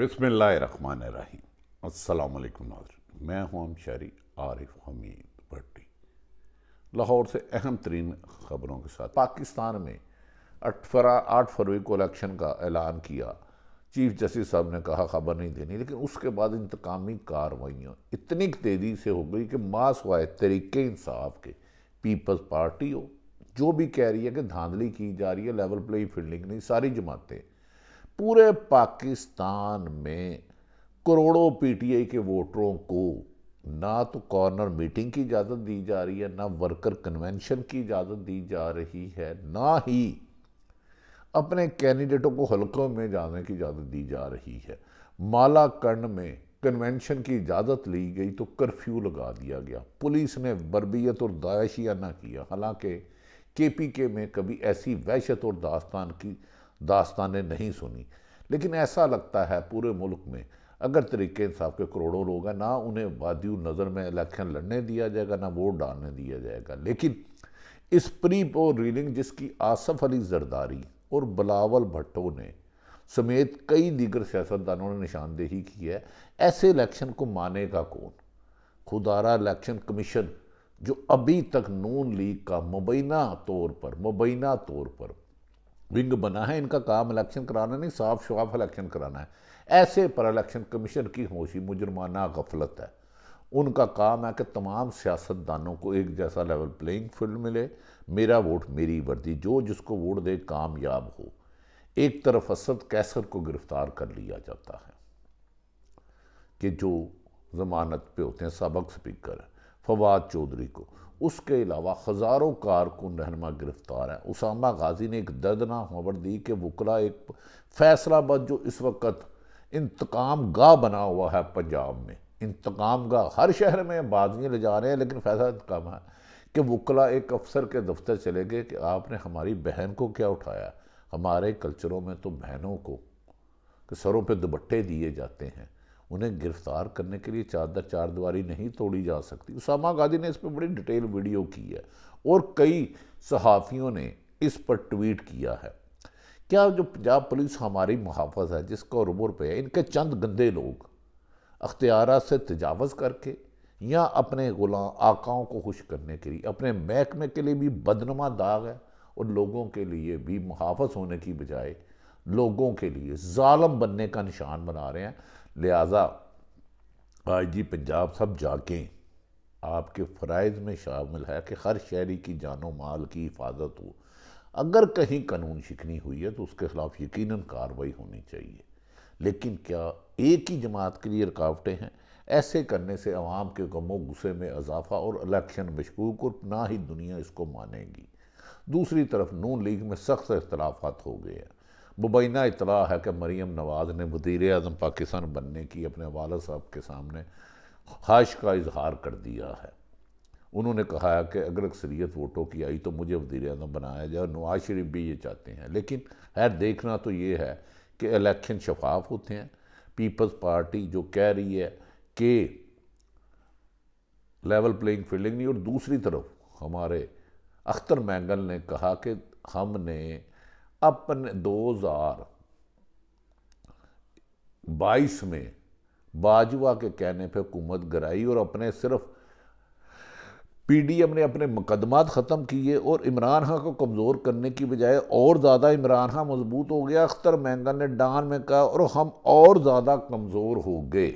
बिसमान रहीम असलकम नाजर मैं हूं शायरी आरिफ हमीद भट्टी लाहौर से अहम तरीन खबरों के साथ पाकिस्तान में अठफरा आठ फरवरी को इलेक्शन का ऐलान किया चीफ जस्टिस साहब ने कहा खबर नहीं देनी लेकिन उसके बाद इंतकामी कार्रवाइयाँ इतनी तेज़ी से हो गई कि मास वाय तरीके इंसाफ के पीपल्स पार्टी हो जो भी कह रही है कि धांधली की जा रही है लेवल प्ले फील्डिंग नहीं सारी जमातें पूरे पाकिस्तान में करोड़ों पीटीआई के वोटरों को ना तो कॉर्नर मीटिंग की इजाज़त दी जा रही है ना वर्कर कन्वेंशन की इजाज़त दी जा रही है ना ही अपने कैंडिडेटों को हलकों में जाने की इजाज़त दी जा रही है मालाकंड में कन्वेंशन की इजाज़त ली गई तो कर्फ्यू लगा दिया गया पुलिस ने बरबियत और ना किया हालांकि के पी के में कभी ऐसी वहशत और दास्तान की दास्तानें नहीं सुनी लेकिन ऐसा लगता है पूरे मुल्क में अगर तरीके इंसाफ के करोड़ों लोग हैं ना उन्हें वादियों नज़र में इलेक्शन लड़ने दिया जाएगा ना वोट डालने दिया जाएगा लेकिन इस प्री पो रीलिंग जिसकी आसफ अली जरदारी और बलावल भट्टो ने समेत कई दीगर सियासतदानों ने निशानदेही की है ऐसे इलेक्शन को मानेगा कौन खुदारा इलेक्शन कमीशन जो अभी तक नून लीग का मुबैना तौर पर मुबैना तौर पर विंग बना है इनका काम इलेक्शन कराना नहीं साफ शवाफ इलेक्शन कराना है ऐसे पर इलेक्शन कमीशन की होशी मुजरमाना गफलत है उनका काम है कि तमाम सियासतदानों को एक जैसा लेवल प्लेइंग फील्ड मिले मेरा वोट मेरी वर्दी जो जिसको वोट दे कामयाब हो एक तरफ असद कैसर को गिरफ्तार कर लिया जाता है कि जो जमानत पे होते हैं सबक स्पीकर फवाद चौधरी को उसके अलावा हज़ारों कारकुन रहनमा गिरफ्तार हैं उसामा गाजी ने एक दर्दनाक खबर दी कि वकला एक फैसलाबाद जो इस वक्त इंतकाम गाह बना हुआ है पंजाब में इंतकाम गाह हर शहर में बाजियाँ ले जा रहे हैं लेकिन फैसला इंतकाम है कि वकला एक अफसर के दफ्तर चले गए कि आपने हमारी बहन को क्या उठाया हमारे कल्चरों में तो बहनों को सरों पर दुबट्टे दिए जाते हैं उन्हें गिरफ्तार करने के लिए चादर चारद्वारी नहीं तोड़ी जा सकती उसामा गांधी ने इस पर बड़ी डिटेल वीडियो की है और कई सहाफ़ियों ने इस पर ट्वीट किया है क्या जो पंजाब पुलिस हमारी मुहाफ़ है जिसका रुबो रुपये है इनके चंद गंदे लोग अख्तियार से तजावज़ करके या अपने गुलाम आकाओं को खुश करने के लिए अपने महकमे के लिए भी बदनमा दाग है और लोगों के लिए भी मुहाफ़ होने की बजाय लोगों के लिए ालम बनने का निशान बना रहे हैं लिहाजा आई जी पंजाब सब जाके आपके फ़रज़ में शामिल है कि हर शहरी की जानो माल की हिफाजत हो अगर कहीं कानून शिकनी हुई है तो उसके ख़िलाफ़ यकीन कार्रवाई होनी चाहिए लेकिन क्या एक ही जमात के लिए रुकावटें हैं ऐसे करने से आवाम के गमों गुस्से में इजाफा और इलेक्शन मशकूक और ना ही दुनिया इसको मानेगी दूसरी तरफ नून लीग में सख्त अख्तलाफा हो गए हैं मुबैना इतला है कि मरीम नवाज ने वजीर अजम पाकिस्तान बनने की अपने वाल साहब के सामने ख्वाहिश का इजहार कर दिया है उन्होंने कहा कि अगर अक्सरीत वोटों की आई तो मुझे वजीर अजम बनाया जाए नवाज शरीफ भी ये चाहते हैं लेकिन खैर देखना तो ये है कि इलेक्शन शफाफ होते हैं पीपल्स पार्टी जो कह रही है कि लेवल प्लेइंग फील्डिंग नहीं और दूसरी तरफ हमारे अख्तर मैंगल ने कहा कि हमने अपने 2022 में बाजवा के कहने पे हुकूमत गराई और अपने सिर्फ पीडीएम ने अपने मुकदमात ख़त्म किए और इमरान खां को कमज़ोर करने की बजाय और ज़्यादा इमरान खां मजबूत हो गया अख्तर महंगा ने डान में कहा और हम और ज़्यादा कमज़ोर हो गए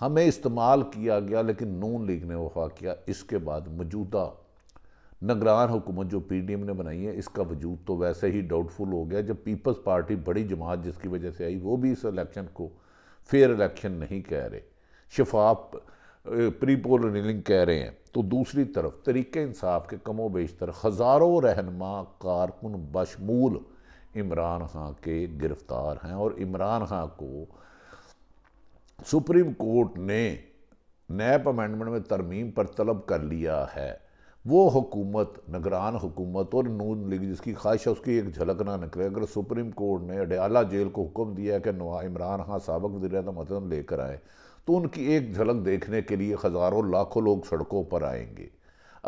हमें इस्तेमाल किया गया लेकिन नून लीग ने वफा किया इसके बाद मौजूदा नगरान हुकूमत जो पी डी एम ने बनाई है इसका वजूद तो वैसे ही डाउटफुल हो गया जब पीपल्स पार्टी बड़ी जमात जिसकी वजह से आई वो भी इस इलेक्शन को फेयर इलेक्शन नहीं कह रहे शफाफ प्री पोल रिलिंग कह रहे हैं तो दूसरी तरफ तरीक़ इंसाफ के कमो बेशतर हज़ारों रहनमा कारकुन बशमूल इमरान खां के गिरफ़्तार हैं और इमरान खां को सुप्रीम कोर्ट ने नैप अमेंडमेंट में तरमीम पर तलब कर लिया है वो हुकूमत नगरान हुकूमत और नून लीग जिसकी ख्वाहिश है उसकी एक झलक ना निकले अगर सुप्रीम कोर्ट ने अडयाला जेल को हुक्म दिया है कि नवा इमरान खां सबक वजी अजम मतन लेकर आए तो उनकी एक झलक देखने के लिए हज़ारों लाखों लोग सड़कों पर आएंगे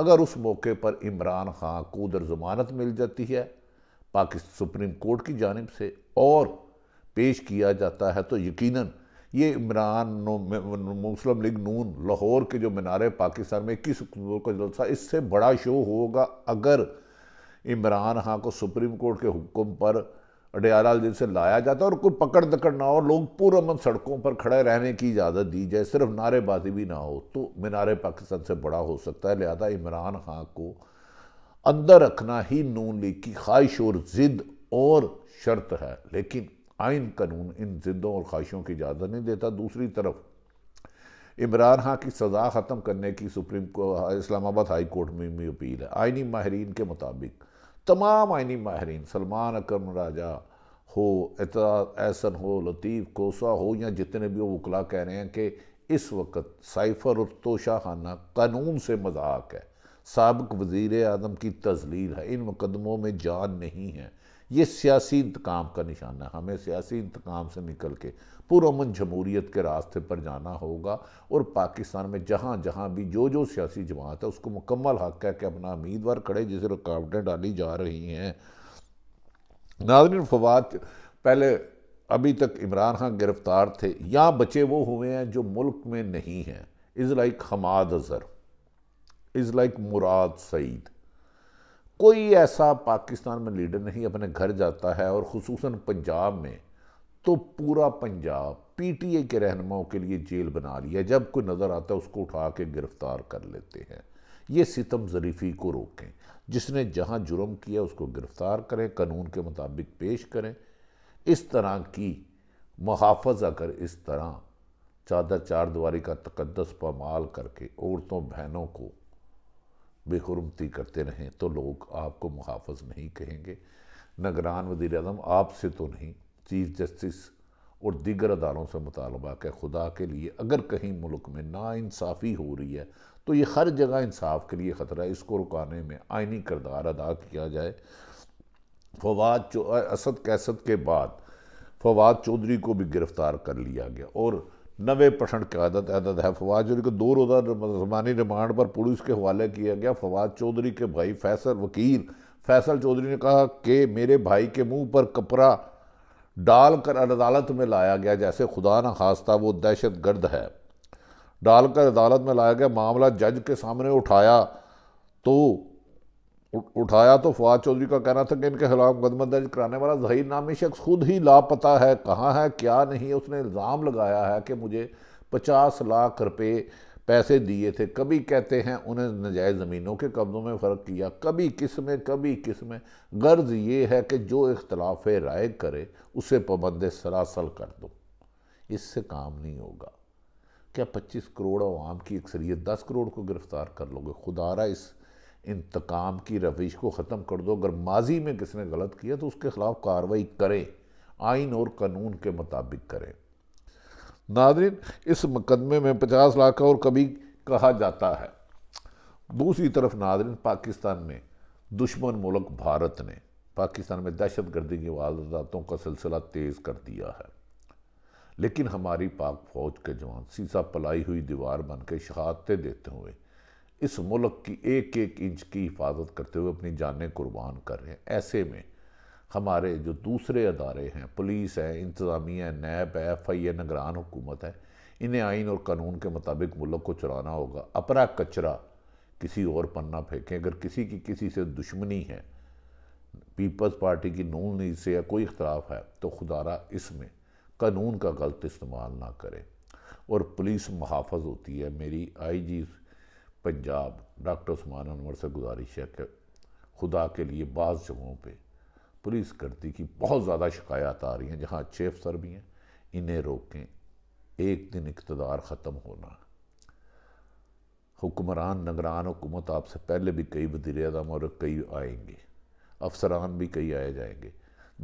अगर उस मौके पर इमरान खां को उधर ज़मानत मिल जाती है पाकिस्तान सुप्रीम कोर्ट की जानब से और पेश किया जाता है तो यकीनन ये इमरान मुस्लिम लीग नून लाहौर के जो मीनारे पाकिस्तान में इक्कीस अक्टूबर का जलसा इससे बड़ा शो होगा अगर इमरान खां को सुप्रीम कोर्ट के हुक्म पर अडयाला जेल से लाया जाता और कोई पकड़ दकड़ ना हो लोग पूरमन सड़कों पर खड़े रहने की इजाज़त दी जाए सिर्फ नारेबाजी भी ना हो तो मीनार पाकिस्तान से बड़ा हो सकता है लिहाजा इमरान खां को अंदर रखना ही नून लीग की ख्वाहिश और ज़िद और शर्त है लेकिन आइन कानून इन जिदों और ख्वाहिशों की इजाज़त नहीं देता दूसरी तरफ इमरान खां की सज़ा ख़त्म करने की सुप्रीम को इस्लामाबाद हाई कोर्ट में भी अपील है आइनी माहरीन के मुताबिक तमाम आइनी माहरीन सलमान अकरम राजा हो एतराज एहसन हो लतीफ़ कोसा हो या जितने भी वो वकला कह रहे हैं कि इस वक्त साइफर और तोशा खाना कानून से मजाक है सबक वज़ी अजम की तजलील है इन मुकदमों में जान नहीं है ये सियासी इंतकाम का निशाना है हमें सियासी इंतकाम से निकल के पुरमन जमहूरीत के रास्ते पर जाना होगा और पाकिस्तान में जहाँ जहाँ भी जो जो सियासी जमात है उसको मुकम्मल हक है कि अपना उम्मीदवार खड़े जिसे रुकावटें डाली जा रही हैं नाजरन फवाद पहले अभी तक इमरान खान गिरफ्तार थे यहाँ बचे वो हुए हैं जो मुल्क में नहीं हैं is like Hammad Azhar is like Murad Saeed कोई ऐसा पाकिस्तान में लीडर नहीं अपने घर जाता है और खसूस पंजाब में तो पूरा पंजाब पीटीए के रहनुमाओं के लिए जेल बना लिया जब कोई नज़र आता है उसको उठा के गिरफ्तार कर लेते हैं ये सितम जरीफी को रोकें जिसने जहाँ जुर्म किया उसको गिरफ़्तार करें कानून के मुताबिक पेश करें इस तरह की मुहाफ़ अगर इस तरह चादर चार का तकदस पमाल करके औरतों बहनों को बेहरमती करते रहें तो लोग आपको मुहाफ़ नहीं कहेंगे नगरान वज़ी अजम आपसे तो नहीं चीफ जस्टिस और दीगर अदारों से मुतालबा के खुदा के लिए अगर कहीं मुल्क में नाानसाफ़ी हो रही है तो ये हर जगह इंसाफ के लिए ख़तरा है इसको रुकाने में आइनी करदार अदा किया जाए फवाद असद कैसद के बाद फवाद चौधरी को भी गिरफ़्तार कर लिया गया और नबे परसेंट क्यादत आदत है फवाद चौधरी को दो रोज़ा जमानी रिमांड पर पुलिस के हवाले किया गया फवाद चौधरी के भाई फैसल वकील फैसल चौधरी ने कहा कि मेरे भाई के मुंह पर कपड़ा डालकर अदालत में लाया गया जैसे खुदा ना खास्ता वो दहशत गर्द है डालकर अदालत में लाया गया मामला जज के सामने उठाया तो उठाया तो फवाद चौधरी का कहना था कि इनके खिलाफ मुकदमा दर्ज कराने वाला जहीर नामी शख्स खुद ही लापता है कहाँ है क्या नहीं है उसने इल्ज़ाम लगाया है कि मुझे पचास लाख रुपये पैसे दिए थे कभी कहते हैं उन्हें नजायज़ ज़मीनों के कब्ज़ों में फ़र्क किया कभी किस में कभी किस में गर्ज ये है कि जो इख्तलाफ राय करे उसे पाबंद सरासल कर दो इससे काम नहीं होगा क्या पच्चीस करोड़ आवाम की अक्सरियत दस करोड़ को गिरफ़्तार कर लोगे खुदारा इस इंतकाम की रविश को ख़त्म कर दो अगर माजी में किसने गलत किया तो उसके ख़िलाफ़ कार्रवाई करें आइन और कानून के मुताबिक करें नादरीन इस मुकदमे में पचास लाख का और कभी कहा जाता है दूसरी तरफ नादरीन पाकिस्तान में दुश्मन मुल्क भारत ने पाकिस्तान में दहशत गर्दी की वारदातों का सिलसिला तेज़ कर दिया है लेकिन हमारी पाक फौज के जवान सीसा पलाई हुई दीवार बन के शहादतें देते हुए इस मुल्क की एक एक इंच की हिफाजत करते हुए अपनी जानें कुर्बान कर रहे हैं ऐसे में हमारे जो दूसरे अदारे हैं पुलिस है इंतज़ामिया है नैब है एफ आई ए नगरान हुकूमत है इन्हें आइन और कानून के मुताबिक मुल्क को चलाना होगा अपरा कचरा किसी और पन्ना फेंकें अगर किसी की किसी से दुश्मनी है पीपल्स पार्टी की नून नीज से या कोई इख्तलाफ है तो खुदारा इसमें कानून का गलत इस्तेमाल ना करें और पुलिस मुहाफ़ होती है मेरी I G Punjab doctor Usman Anwar से गुजारिश है कि खुदा के लिए बाज़ जगहों पर पुलिस गर्दी की बहुत ज़्यादा शिकायत आ रही हैं जहाँ अच्छे अफसर भी हैं इन्हें रोकें एक दिन इकतदार ख़त्म होना हुक्मरान नगरान हुकूमत आपसे पहले भी कई वजीर अजम और कई आएंगे अफसरान भी कई आए जाएंगे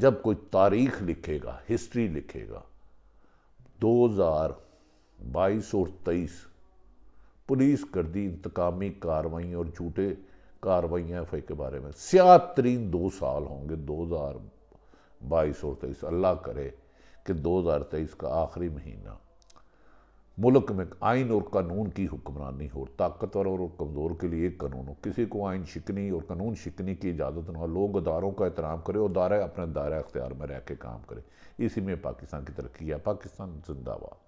जब कोई तारीख लिखेगा हिस्ट्री लिखेगा दो हज़ार बाईस और तेईस पुलिस कर दी इंतकामी कार्रवाई और झूठे आई के बारे में सियात तरीन दो साल होंगे दो हज़ार बाईस और तेईस अल्लाह करे कि दो हज़ार तेईस का आखिरी महीना मुल्क में आइन और कानून की हुक्मरानी हो ताकतवर और कमज़ोर के लिए एक कानून हो किसी को आइन शिकनी और कानून शिकनी की इजाज़त ना हो लोग अदारों का एहतराम करें और दायरा अपने दायरा अख्तियार में रह के काम करें इसी में पाकिस्तान की तरक्की है पाकिस्तान जिंदाबाद